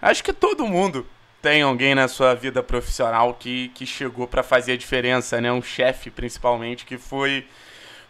Acho que todo mundo tem alguém na sua vida profissional que, que chegou para fazer a diferença, né? Um chefe, principalmente, que foi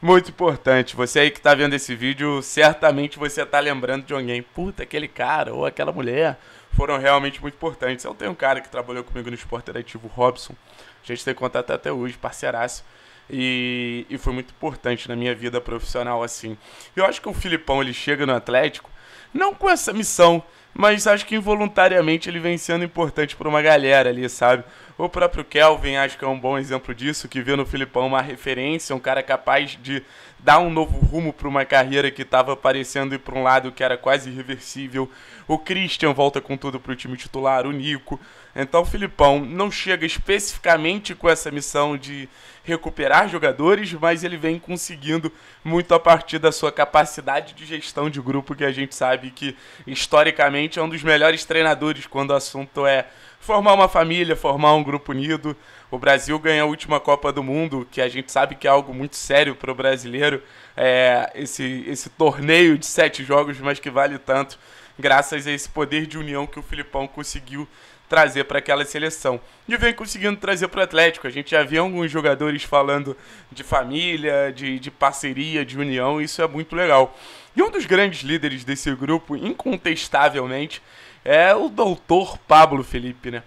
muito importante. Você aí que tá vendo esse vídeo, certamente você tá lembrando de alguém. Puta, aquele cara ou aquela mulher foram realmente muito importantes. Eu tenho um cara que trabalhou comigo no esporte ativo, Robson. A gente tem contato até hoje, parceiraço. E, e foi muito importante na minha vida profissional, assim. Eu acho que o Filipão, ele chega no Atlético não com essa missão, mas acho que involuntariamente ele vem sendo importante para uma galera ali, sabe? O próprio Kelvin acho que é um bom exemplo disso, que vê no Filipão uma referência, um cara capaz de dar um novo rumo para uma carreira que estava parecendo ir para um lado que era quase irreversível. O Christian volta com tudo para o time titular, o Nico. Então o Filipão não chega especificamente com essa missão de recuperar jogadores, mas ele vem conseguindo muito a partir da sua capacidade de gestão de grupo, que a gente sabe que historicamente é um dos melhores treinadores quando o assunto é formar uma família, formar um grupo unido. O Brasil ganha a última Copa do Mundo, que a gente sabe que é algo muito sério para o brasileiro, é, esse, esse torneio de sete jogos, mas que vale tanto, graças a esse poder de união que o Filipão conseguiu trazer para aquela seleção. E vem conseguindo trazer para o Atlético. A gente já viu alguns jogadores falando de família, de, de parceria, de união, isso é muito legal. E um dos grandes líderes desse grupo, incontestavelmente, é o doutor Pablo Felipe, né?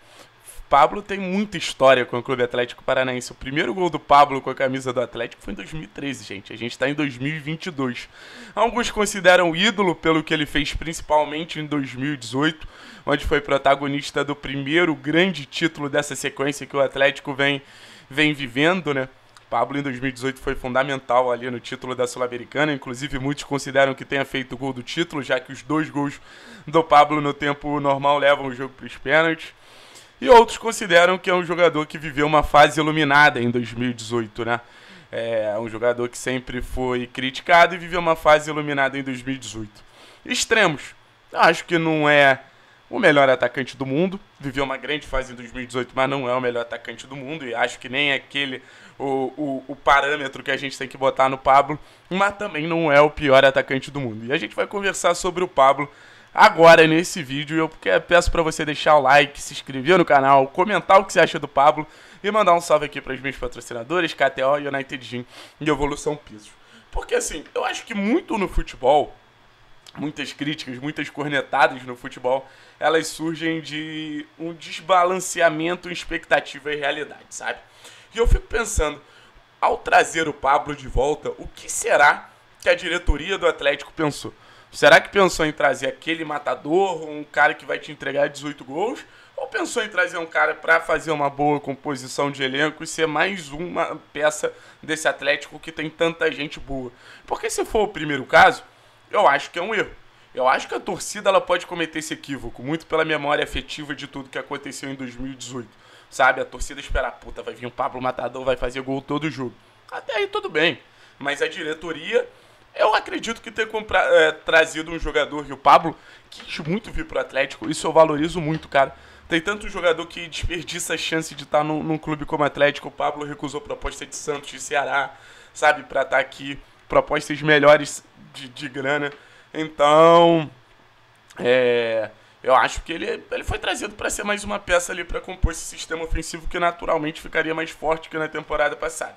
Pablo tem muita história com o Clube Atlético Paranaense. O primeiro gol do Pablo com a camisa do Atlético foi em 2013, gente. A gente está em 2022. Alguns consideram ídolo pelo que ele fez principalmente em 2018, onde foi protagonista do primeiro grande título dessa sequência que o Atlético vem, vem vivendo, né? Pablo em 2018 foi fundamental ali no título da Sul-Americana, inclusive muitos consideram que tenha feito o gol do título, já que os dois gols do Pablo no tempo normal levam o jogo para os pênaltis. E outros consideram que é um jogador que viveu uma fase iluminada em 2018, né? É um jogador que sempre foi criticado e viveu uma fase iluminada em 2018. Extremos. Acho que não é o melhor atacante do mundo. Viveu uma grande fase em 2018, mas não é o melhor atacante do mundo. E acho que nem é aquele o, o, o, parâmetro que a gente tem que botar no Pablo. Mas também não é o pior atacante do mundo. E a gente vai conversar sobre o Pablo agora nesse vídeo. Eu peço para você deixar o like, se inscrever no canal, comentar o que você acha do Pablo e mandar um salve aqui para os meus patrocinadores, KTO, United Gym e Evolução Pisos. Porque assim, eu acho que muito no futebol, muitas críticas, muitas cornetadas no futebol, elas surgem de um desbalanceamento em expectativa e realidade, sabe? E eu fico pensando, ao trazer o Pablo de volta, o que será que a diretoria do Atlético pensou? Será que pensou em trazer aquele matador, um cara que vai te entregar 18 gols? Ou pensou em trazer um cara para fazer uma boa composição de elenco e ser mais uma peça desse Atlético que tem tanta gente boa? Porque se for o primeiro caso, eu acho que é um erro. Eu acho que a torcida ela pode cometer esse equívoco, muito pela memória afetiva de tudo que aconteceu em 2018. Sabe, a torcida esperar, puta, vai vir um Pablo Matador, vai fazer gol todo jogo. Até aí tudo bem. Mas a diretoria eu acredito que ter comprado, é, trazido um jogador que o Pablo quis muito vir pro Atlético. Isso eu valorizo muito, cara. Tem tanto jogador que desperdiça a chance de estar num, num clube como Atlético. O Pablo recusou proposta de Santos, de Ceará, sabe, para estar aqui. Propostas melhores de, de grana. Então, é, eu acho que ele, ele foi trazido para ser mais uma peça ali para compor esse sistema ofensivo que naturalmente ficaria mais forte que na temporada passada.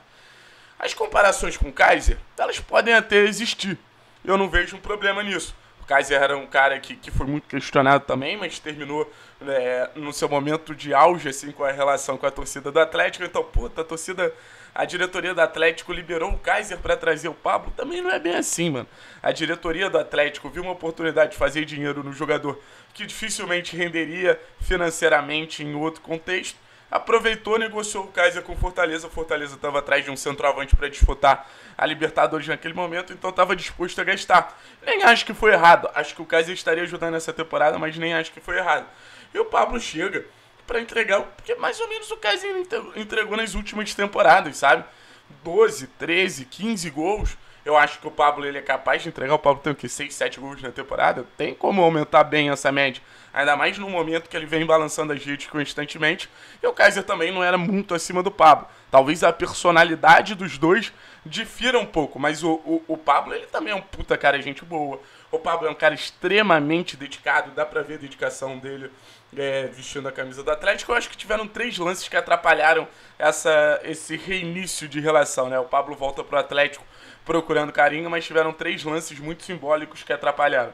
As comparações com o Kaiser, elas podem até existir. Eu não vejo um problema nisso. O Kaiser era um cara que, que foi muito questionado também, mas terminou é, no seu momento de auge, assim, com a relação com a torcida do Atlético. Então, puta, a torcida a diretoria do Atlético liberou o Kaiser para trazer o Pablo, também não é bem assim, mano. A diretoria do Atlético viu uma oportunidade de fazer dinheiro no jogador que dificilmente renderia financeiramente em outro contexto aproveitou, negociou o Kaiser com Fortaleza. Fortaleza estava atrás de um centroavante para disputar a Libertadores naquele momento, então estava disposto a gastar. Nem acho que foi errado. Acho que o Kaiser estaria ajudando essa temporada, mas nem acho que foi errado. E o Pablo chega para entregar, porque mais ou menos o Kaiser entregou nas últimas temporadas, sabe? 12, 13, 15 gols eu acho que o Pablo ele é capaz de entregar. O Pablo tem o quê? 6, 7 gols na temporada? Tem como aumentar bem essa média. Ainda mais no momento que ele vem balançando as redes constantemente. E o Kaiser também não era muito acima do Pablo. Talvez a personalidade dos dois difira um pouco. Mas o, o, o Pablo ele também é um puta cara, gente boa. O Pablo é um cara extremamente dedicado, dá pra ver a dedicação dele é, vestindo a camisa do Atlético. Eu acho que tiveram três lances que atrapalharam essa, esse reinício de relação, né? O Pablo volta pro Atlético procurando carinho, mas tiveram três lances muito simbólicos que atrapalharam.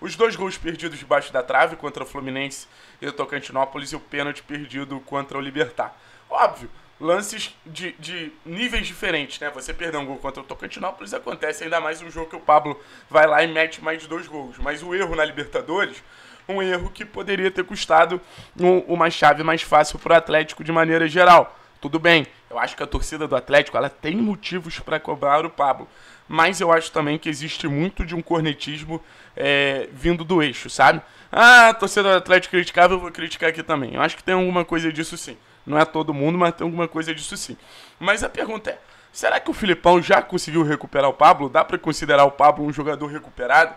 Os dois gols perdidos debaixo da trave contra o Fluminense e o Tocantinópolis e o pênalti perdido contra o Libertar. Óbvio, lances de, de níveis diferentes, né? Você perder um gol contra o Tocantinópolis acontece, ainda mais um jogo que o Pablo vai lá e mete mais dois gols. Mas o erro na Libertadores, um erro que poderia ter custado um, uma chave mais fácil para o Atlético de maneira geral. Tudo bem, eu acho que a torcida do Atlético ela tem motivos para cobrar o Pablo, mas eu acho também que existe muito de um cornetismo é, vindo do eixo, sabe? Ah, a torcida do Atlético criticava, eu vou criticar aqui também. Eu acho que tem alguma coisa disso sim. Não é todo mundo, mas tem alguma coisa disso sim. Mas a pergunta é: será que o Filipão já conseguiu recuperar o Pablo? Dá para considerar o Pablo um jogador recuperado?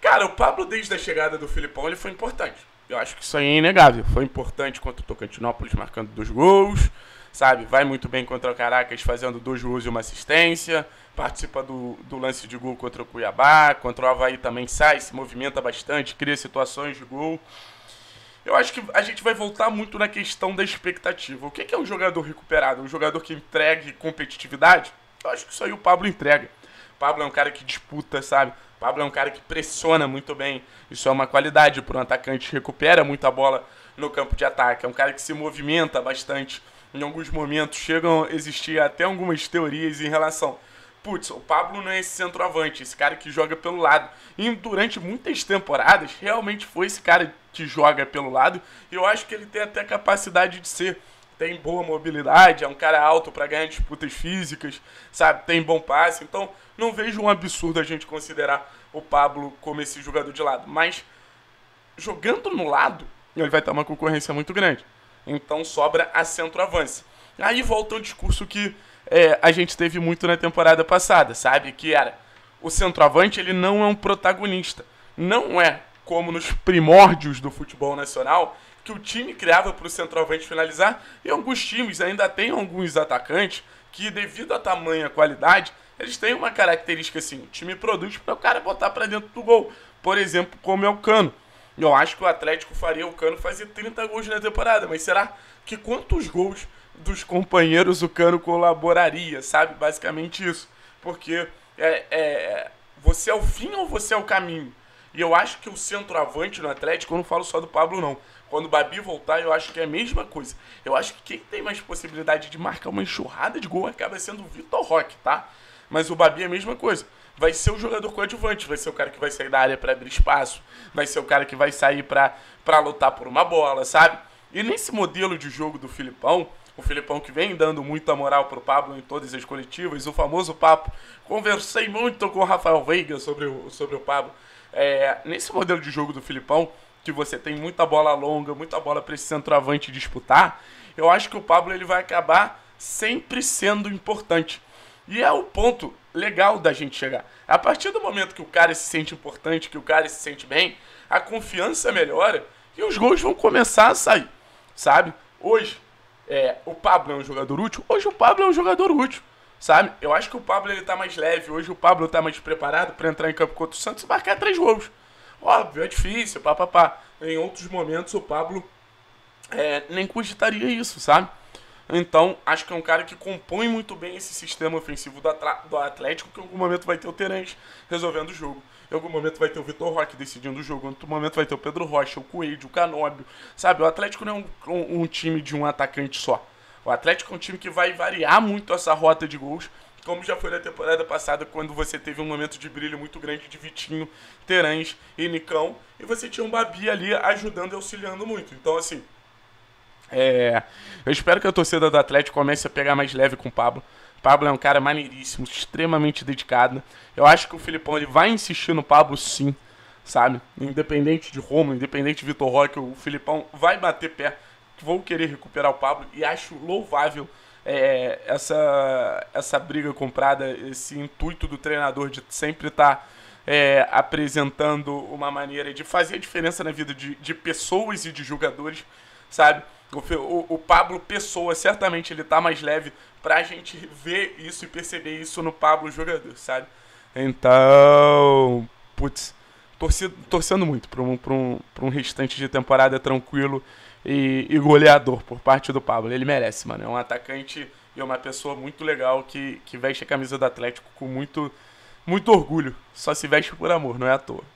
Cara, o Pablo, desde a chegada do Filipão, ele foi importante. Eu acho que isso aí é inegável. Foi importante contra o Tocantinópolis, marcando dois gols, sabe? Vai muito bem contra o Caracas, fazendo dois gols e uma assistência. Participa do, do lance de gol contra o Cuiabá, contra o Havaí também sai, se movimenta bastante, cria situações de gol. Eu acho que a gente vai voltar muito na questão da expectativa. O que é um jogador recuperado? Um jogador que entregue competitividade? Eu acho que isso aí o Pablo entrega. O Pablo é um cara que disputa, sabe? O Pablo é um cara que pressiona muito bem. Isso é uma qualidade para um atacante. Recupera muita bola no campo de ataque. É um cara que se movimenta bastante. Em alguns momentos chegam a existir até algumas teorias em relação putz, o Pablo não é esse centroavante, esse cara que joga pelo lado. E durante muitas temporadas, realmente foi esse cara que joga pelo lado. E eu acho que ele tem até capacidade de ser. Tem boa mobilidade, é um cara alto para ganhar disputas físicas, sabe? Tem bom passe. Então, não vejo um absurdo a gente considerar o Pablo como esse jogador de lado. Mas, jogando no lado, ele vai ter uma concorrência muito grande. Então, sobra a centroavance. Aí volta o discurso que é, a gente teve muito na temporada passada, sabe? Que era o centroavante, ele não é um protagonista. Não é como nos primórdios do futebol nacional, que o time criava para o centroavante finalizar, e alguns times ainda têm alguns atacantes que, devido a tamanha qualidade, eles têm uma característica assim: o time produz para o cara botar para dentro do gol. Por exemplo, como é o Cano. Eu acho que o Atlético faria o Cano fazer 30 gols na temporada, mas será que quantos gols dos companheiros o Cano colaboraria, sabe? Basicamente isso. Porque é, é, é, você é o fim ou você é o caminho? E eu acho que o centroavante no Atlético, eu não falo só do Pablo, não. Quando o Babi voltar, eu acho que é a mesma coisa. Eu acho que quem tem mais possibilidade de marcar uma enxurrada de gol acaba sendo o Vitor Roque, tá? Mas o Babi é a mesma coisa. Vai ser o jogador coadjuvante, vai ser o cara que vai sair da área para abrir espaço, vai ser o cara que vai sair para lutar por uma bola, sabe? E nesse modelo de jogo do Filipão, o Filipão que vem dando muita moral pro Pablo em todas as coletivas, o famoso papo. Conversei muito com o Rafael Veiga sobre o, sobre o Pablo. É, nesse modelo de jogo do Filipão, que você tem muita bola longa, muita bola para esse centroavante disputar, eu acho que o Pablo ele vai acabar sempre sendo importante. E é o ponto legal da gente chegar. A partir do momento que o cara se sente importante, que o cara se sente bem, a confiança melhora e os gols vão começar a sair, sabe? Hoje, é, o Pablo é um jogador útil, hoje o Pablo é um jogador útil, sabe? Eu acho que o Pablo ele tá mais leve, hoje o Pablo tá mais preparado para entrar em campo contra o Santos e marcar três gols. Óbvio, é difícil, papapá. Em outros momentos o Pablo é, nem cogitaria isso, sabe? Então, acho que é um cara que compõe muito bem esse sistema ofensivo do Atlético, que em algum momento vai ter o Terence resolvendo o jogo. Em algum momento vai ter o Vitor Roque decidindo o jogo. Em outro momento vai ter o Pedro Rocha, o Coelho, o Canóbio. Sabe, o Atlético não é um, um, time de um atacante só. O Atlético é um time que vai variar muito essa rota de gols, como já foi na temporada passada, quando você teve um momento de brilho muito grande de Vitinho, Terãs e Nicão. E você tinha um Babi ali ajudando e auxiliando muito. Então, assim, é, eu espero que a torcida do Atlético comece a pegar mais leve com o Pablo. Pablo é um cara maneiríssimo, extremamente dedicado. Eu acho que o Filipão ele vai insistir no Pablo sim, sabe? Independente de Roma, independente de Vitor Roque, o Filipão vai bater pé. Vou querer recuperar o Pablo e acho louvável é, essa, essa briga comprada, esse intuito do treinador de sempre estar. Tá é, apresentando uma maneira de fazer a diferença na vida de, de pessoas e de jogadores, sabe? O, o, Pablo Pessoa, certamente ele tá mais leve pra gente ver isso e perceber isso no Pablo jogador, sabe? Então, putz, torcendo muito pra um, pra, um, pra um restante de temporada tranquilo e, e, goleador por parte do Pablo. Ele merece, mano. É um atacante e é uma pessoa muito legal que, que veste a camisa do Atlético com muito, muito orgulho. Só se veste por amor, não é à toa.